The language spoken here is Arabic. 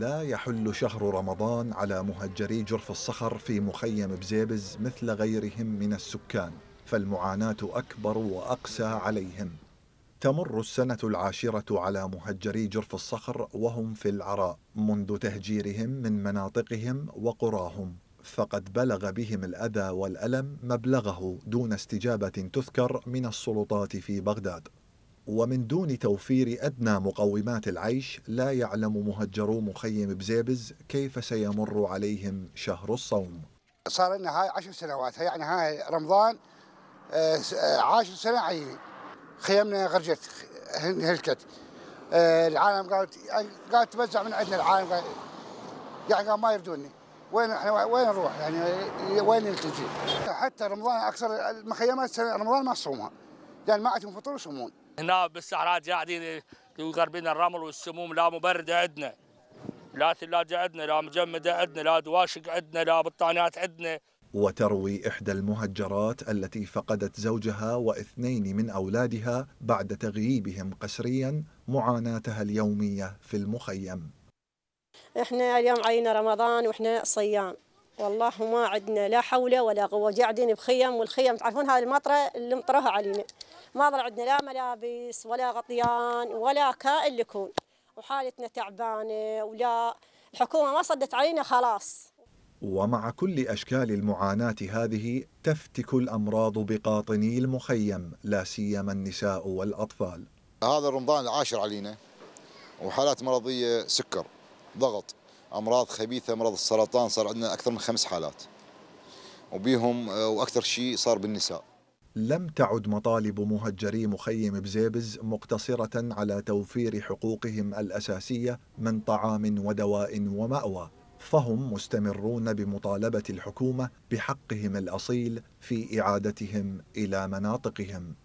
لا يحل شهر رمضان على مهجري جرف الصخر في مخيم بزيبز مثل غيرهم من السكان فالمعاناة أكبر وأقسى عليهم تمر السنة العاشرة على مهجري جرف الصخر وهم في العراء منذ تهجيرهم من مناطقهم وقراهم فقد بلغ بهم الأذى والألم مبلغه دون استجابة تذكر من السلطات في بغداد ومن دون توفير أدنى مقومات العيش لا يعلم مهجرو مخيم بزيبز كيف سيمر عليهم شهر الصوم صار لنا هاي عشر سنوات يعني هاي رمضان آه، آه، عاشر سنة عيني خيمنا غرجت هلكت آه، العالم قالت يعني قالت تبزع من عندنا العالم قالت يعني قال ما يردوني وين احنا وين نروح يعني وين نلتجي حتى رمضان اكثر المخيمات رمضان ما تصومها لان يعني ما عندهم فطور يصومون هنا نعم، بالصحراء قاعدين يعني يغربين الرمل والسموم لا مبرد عندنا لا ثلاجة عندنا لا مجمدة عندنا لا دواشق عندنا لا بطانات عندنا وتروي إحدى المهجرات التي فقدت زوجها واثنين من أولادها بعد تغييبهم قسريا معاناتها اليومية في المخيم احنا اليوم علينا رمضان واحنا صيام والله ما عندنا لا حول ولا قوه قاعدين بخيم والخيم تعرفون هذه المطره اللي مطرها علينا ما ظل عندنا لا ملابس ولا غطيان ولا كائن لكون وحالتنا تعبانه ولا الحكومه ما صدت علينا خلاص ومع كل اشكال المعاناه هذه تفتك الامراض بقاطني المخيم لا سيما النساء والاطفال هذا رمضان العاشر علينا وحالات مرضيه سكر ضغط امراض خبيثه مرض السرطان صار عندنا اكثر من خمس حالات وبيهم آه، واكثر شيء صار بالنساء لم تعد مطالب مهجري مخيم بزيبز مقتصرة على توفير حقوقهم الأساسية من طعام ودواء ومأوى فهم مستمرون بمطالبة الحكومة بحقهم الأصيل في إعادتهم إلى مناطقهم